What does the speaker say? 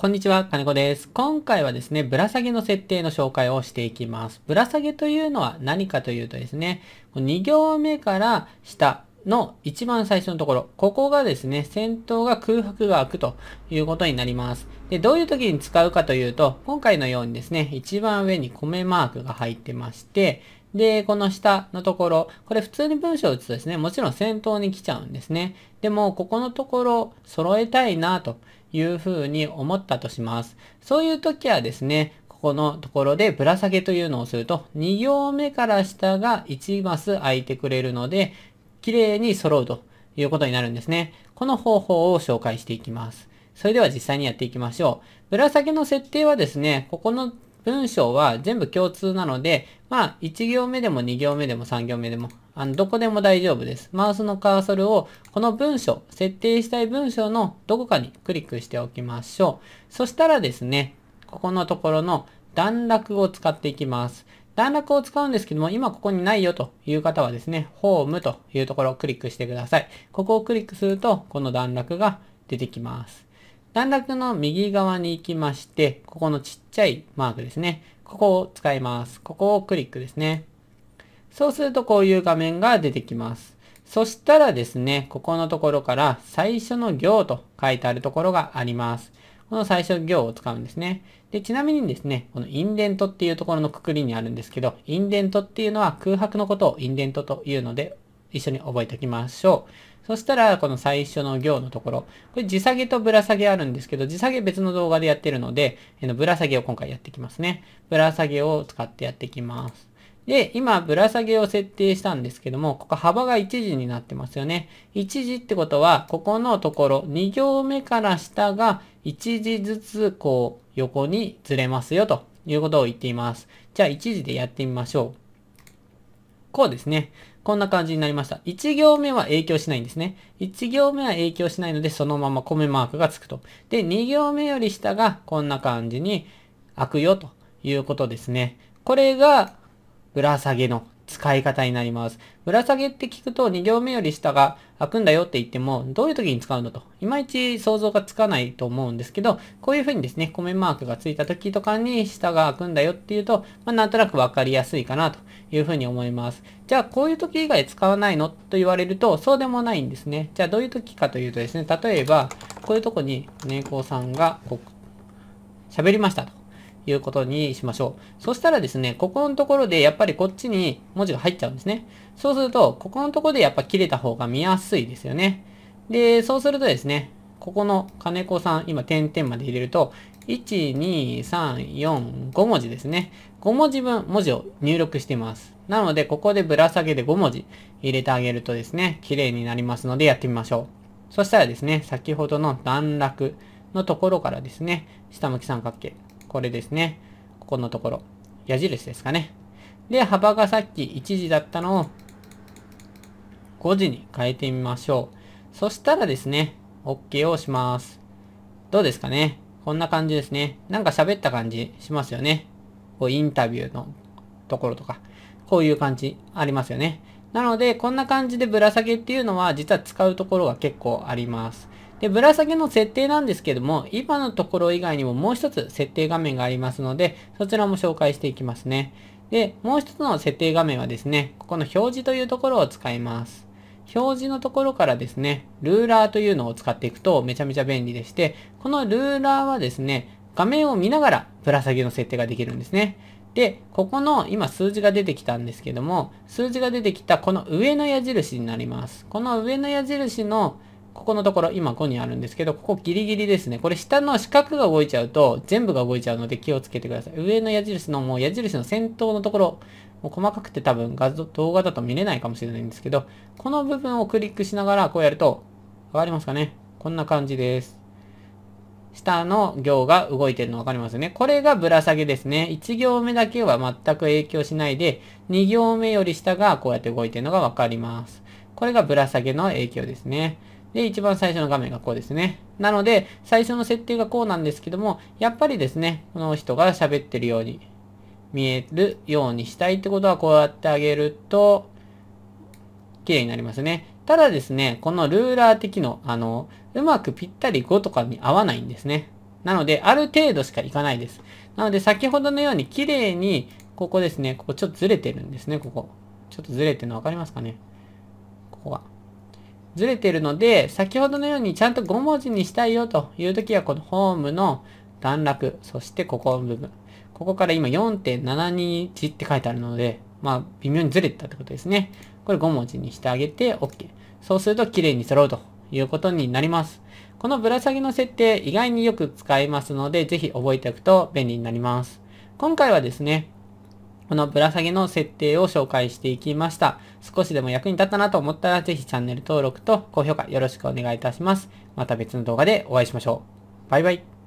こんにちは、金子です。今回はですね、ぶら下げの設定の紹介をしていきます。ぶら下げというのは何かというとですね、2行目から下の一番最初のところ、ここがですね、先頭が空白が開くということになります。で、どういう時に使うかというと、今回のようにですね、一番上に米マークが入ってまして、で、この下のところ、これ普通に文章を打つとですね、もちろん先頭に来ちゃうんですね。でも、ここのところ揃えたいなというふうに思ったとします。そういう時はですね、ここのところでぶら下げというのをすると、2行目から下が1マス空いてくれるので、綺麗に揃うということになるんですね。この方法を紹介していきます。それでは実際にやっていきましょう。ぶら下げの設定はですね、ここの文章は全部共通なので、まあ、1行目でも2行目でも3行目でも、あの、どこでも大丈夫です。マウスのカーソルを、この文章、設定したい文章のどこかにクリックしておきましょう。そしたらですね、ここのところの段落を使っていきます。段落を使うんですけども、今ここにないよという方はですね、ホームというところをクリックしてください。ここをクリックすると、この段落が出てきます。段落の右側に行きまして、ここのちっちゃいマークですね。ここを使います。ここをクリックですね。そうするとこういう画面が出てきます。そしたらですね、ここのところから最初の行と書いてあるところがあります。この最初行を使うんですね。で、ちなみにですね、このインデントっていうところのくくりにあるんですけど、インデントっていうのは空白のことをインデントというので、一緒に覚えておきましょう。そしたら、この最初の行のところ、これ地下げとぶら下げあるんですけど、地下げ別の動画でやってるので、えのぶら下げを今回やってきますね。ぶら下げを使ってやっていきます。で、今、ぶら下げを設定したんですけども、ここ幅が1時になってますよね。1時ってことは、ここのところ、2行目から下が1時ずつ、こう、横にずれますよ、ということを言っています。じゃあ、1時でやってみましょう。こうですね。こんな感じになりました。1行目は影響しないんですね。1行目は影響しないので、そのまま米マークがつくと。で、2行目より下がこんな感じに開くよということですね。これがぶら下げの使い方になります。ぶら下げって聞くと2行目より下が開くんだよって言っても、どういう時に使うのと、いまいち想像がつかないと思うんですけど、こういう風にですね、コメマークがついた時とかに下が開くんだよっていうと、まあ、なんとなくわかりやすいかなという風に思います。じゃあ、こういう時以外使わないのと言われると、そうでもないんですね。じゃあ、どういう時かというとですね、例えば、こういうとこに猫さんが喋りましたと。いうことにしましょう。そしたらですね、ここのところでやっぱりこっちに文字が入っちゃうんですね。そうすると、ここのところでやっぱ切れた方が見やすいですよね。で、そうするとですね、ここの金子さん、今点々まで入れると、1,2,3,4,5文字ですね。5文字分文字を入力しています。なので、ここでぶら下げで5文字入れてあげるとですね、綺麗になりますのでやってみましょう。そしたらですね、先ほどの段落のところからですね、下向き三角形。これですね。ここのところ。矢印ですかね。で、幅がさっき1時だったのを5時に変えてみましょう。そしたらですね、OK をします。どうですかねこんな感じですね。なんか喋った感じしますよね。こうインタビューのところとか、こういう感じありますよね。なので、こんな感じでぶら下げっていうのは実は使うところが結構あります。で、ぶら下げの設定なんですけども、今のところ以外にももう一つ設定画面がありますので、そちらも紹介していきますね。で、もう一つの設定画面はですね、ここの表示というところを使います。表示のところからですね、ルーラーというのを使っていくとめちゃめちゃ便利でして、このルーラーはですね、画面を見ながらぶら下げの設定ができるんですね。で、ここの今数字が出てきたんですけども、数字が出てきたこの上の矢印になります。この上の矢印のここのところ、今5にあるんですけど、ここギリギリですね。これ下の四角が動いちゃうと、全部が動いちゃうので気をつけてください。上の矢印のもう矢印の先頭のところ、もう細かくて多分画像、動画だと見れないかもしれないんですけど、この部分をクリックしながらこうやると、わかりますかねこんな感じです。下の行が動いてるの分かりますよね。これがぶら下げですね。1行目だけは全く影響しないで、2行目より下がこうやって動いてるのが分かります。これがぶら下げの影響ですね。で、一番最初の画面がこうですね。なので、最初の設定がこうなんですけども、やっぱりですね、この人が喋ってるように見えるようにしたいってことはこうやってあげると、綺麗になりますね。ただですね、このルーラー的の、あの、うまくぴったり5とかに合わないんですね。なので、ある程度しかいかないです。なので、先ほどのように綺麗に、ここですね、ここちょっとずれてるんですね、ここ。ちょっとずれてるの分かりますかねここが。ずれているので、先ほどのようにちゃんと5文字にしたいよという時は、このホームの段落、そしてここの部分。ここから今4.721って書いてあるので、まあ、微妙にずれてたってことですね。これ5文字にしてあげて OK。そうすると綺麗に揃うということになります。このぶら下げの設定意外によく使いますので、ぜひ覚えておくと便利になります。今回はですね、このぶら下げの設定を紹介していきました。少しでも役に立ったなと思ったら、ぜひチャンネル登録と高評価よろしくお願いいたします。また別の動画でお会いしましょう。バイバイ。